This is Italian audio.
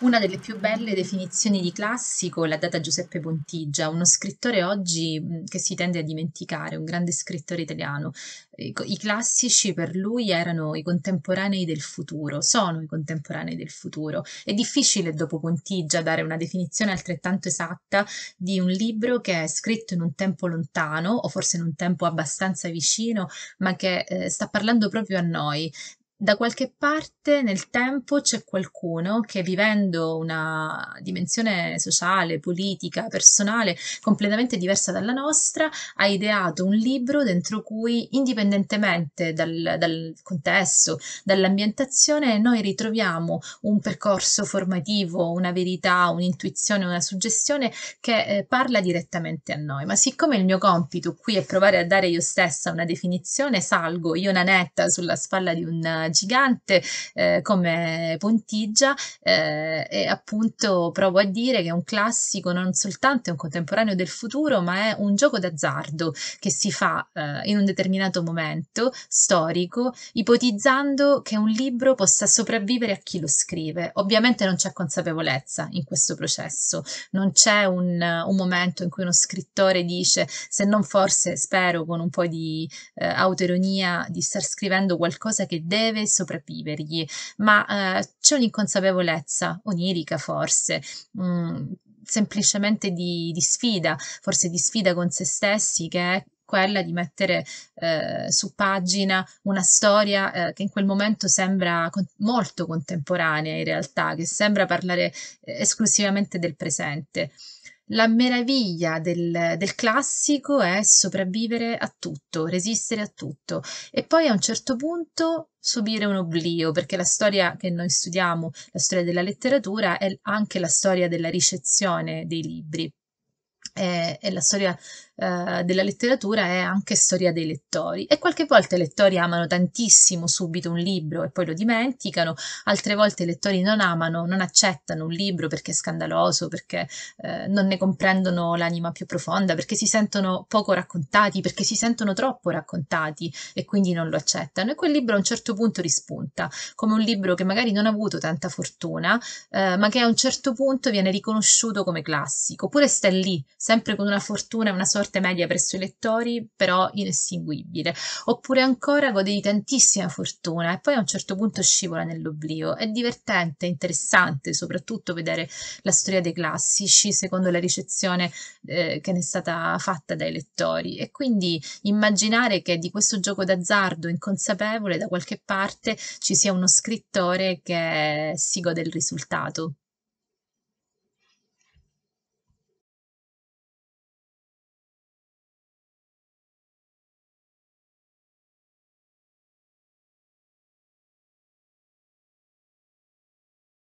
Una delle più belle definizioni di classico l'ha data Giuseppe Pontigia, uno scrittore oggi che si tende a dimenticare, un grande scrittore italiano. Ecco, I classici per lui erano i contemporanei del futuro, sono i contemporanei del futuro. È difficile dopo Pontigia dare una definizione altrettanto esatta di un libro che è scritto in un tempo lontano o forse in un tempo abbastanza vicino, ma che eh, sta parlando proprio a noi, da qualche parte nel tempo c'è qualcuno che vivendo una dimensione sociale, politica, personale completamente diversa dalla nostra, ha ideato un libro dentro cui indipendentemente dal, dal contesto, dall'ambientazione, noi ritroviamo un percorso formativo, una verità, un'intuizione, una suggestione che eh, parla direttamente a noi. Ma siccome il mio compito qui è provare a dare io stessa una definizione, salgo io netta sulla spalla di un gigante eh, come Pontigia eh, e appunto provo a dire che è un classico non soltanto è un contemporaneo del futuro ma è un gioco d'azzardo che si fa eh, in un determinato momento storico ipotizzando che un libro possa sopravvivere a chi lo scrive. Ovviamente non c'è consapevolezza in questo processo, non c'è un, un momento in cui uno scrittore dice se non forse spero con un po' di eh, autoironia di star scrivendo qualcosa che deve piacevole sopravvivergli, ma eh, c'è un'inconsapevolezza onirica forse, mh, mm, semplicemente di, di sfida, forse di sfida con se stessi che è quella di mettere eh, su pagina una storia eh, che in quel momento sembra con- molto contemporanea in realtà, che sembra parlare eh, esclusivamente del presente. La meraviglia del, del, classico è sopravvivere a tutto, resistere a tutto e poi a un certo punto subire un oblio, perché la storia che noi studiamo, la storia della letteratura, è anche la storia della ricezione dei libri e, e la storia eh, della letteratura è anche storia dei lettori e qualche volta i lettori amano tantissimo subito un libro e poi lo dimenticano, altre volte i lettori non amano, non accettano un libro perché è scandaloso, perché eh, non ne comprendono l'anima più profonda, perché si sentono poco raccontati, perché si sentono troppo raccontati e quindi non lo accettano e quel libro a un certo punto rispunta come un libro che magari non ha avuto tanta fortuna eh, ma che a un certo punto viene riconosciuto come classico, oppure sta lì sempre con una fortuna e una sorte media presso i lettori, però inestinguibile. Oppure ancora gode di tantissima fortuna e poi a un certo punto scivola nell'oblio. È divertente, interessante soprattutto vedere la storia dei classici secondo la ricezione eh, che ne è stata fatta dai lettori e quindi immaginare che di questo gioco d'azzardo inconsapevole da qualche parte ci sia uno scrittore che si gode il risultato.